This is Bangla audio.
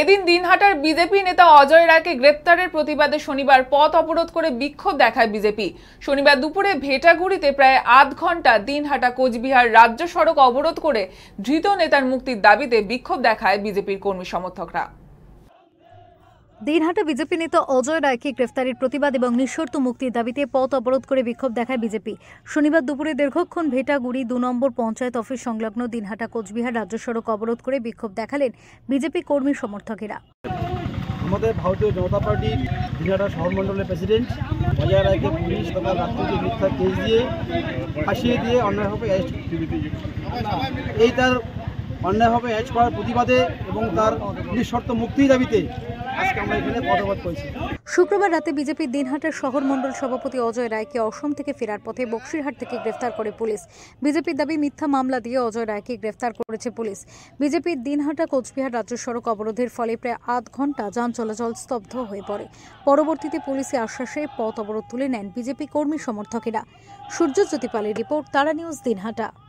এদিন দিনহাটার বিজেপি নেতা অজয় রায়কে গ্রেপ্তারের প্রতিবাদে শনিবার পথ অবরোধ করে বিক্ষোভ দেখায় বিজেপি শনিবার দুপুরে ভেটাগুড়িতে প্রায় আধ ঘন্টা দিনহাটা কোচবিহার রাজ্য সড়ক অবরোধ করে ধৃত নেতার মুক্তির দাবিতে বিক্ষোভ দেখায় বিজেপির কর্মী সমর্থকরা দিনহাটা বিজেপি নেতা অজয় রায়কে গ্রেফতারের প্রতিবাদ এবং নিঃশর্ত মুক্তির দাবিতে পথ অবরোধ করে বিক্ষোভ দেখায় বিজেপি শনিবার দুপুরে দীর্ঘক্ষণ ভেটাগুড়ি দু নম্বর পঞ্চায়েত অফিস সংলগ্ন দিনহাটা কোচবিহার রাজ্য সড়ক অবরোধ করে বিক্ষোভ দেখালেন বিজেপি কর্মী সমর্থকেরা আমাদের ভারতীয় জনতা পার্টির দিনহাটা শহরমণ্ডলের প্রেসিডেন্ট অজয় রায়কে পুলিশ তথা রাষ্ট্রকে মিথ্যা কেস দিয়ে ফাঁসিয়ে দিয়ে অন্যায়ভাবে এই তার অন্যায়ভাবে অ্যাচ করার প্রতিবাদে এবং তার নিঃশর্ত মুক্তির দাবিতে শুক্রবার রাতে বিজেপির দিনহাটের শহর মন্ডল সভাপতি অজয় রায়কে অসম থেকে ফেরার পথে বক্সিরহাট থেকে গ্রেফতার করে পুলিশ বিজেপির দাবি মিথ্যা মামলা দিয়ে অজয় রায়কে গ্রেফতার করেছে পুলিশ বিজেপির দিনহাটা কোচবিহার রাজ্য সড়ক অবরোধের ফলে প্রায় আধ ঘন্টা যান চলাচল স্তব্ধ হয়ে পড়ে পরবর্তীতে পুলিশে আশ্বাসে পথ অবরোধ তুলে নেন বিজেপি কর্মী সমর্থকেরা সূর্য জ্যোতিপালের রিপোর্ট তারা নিউজ দিনহাটা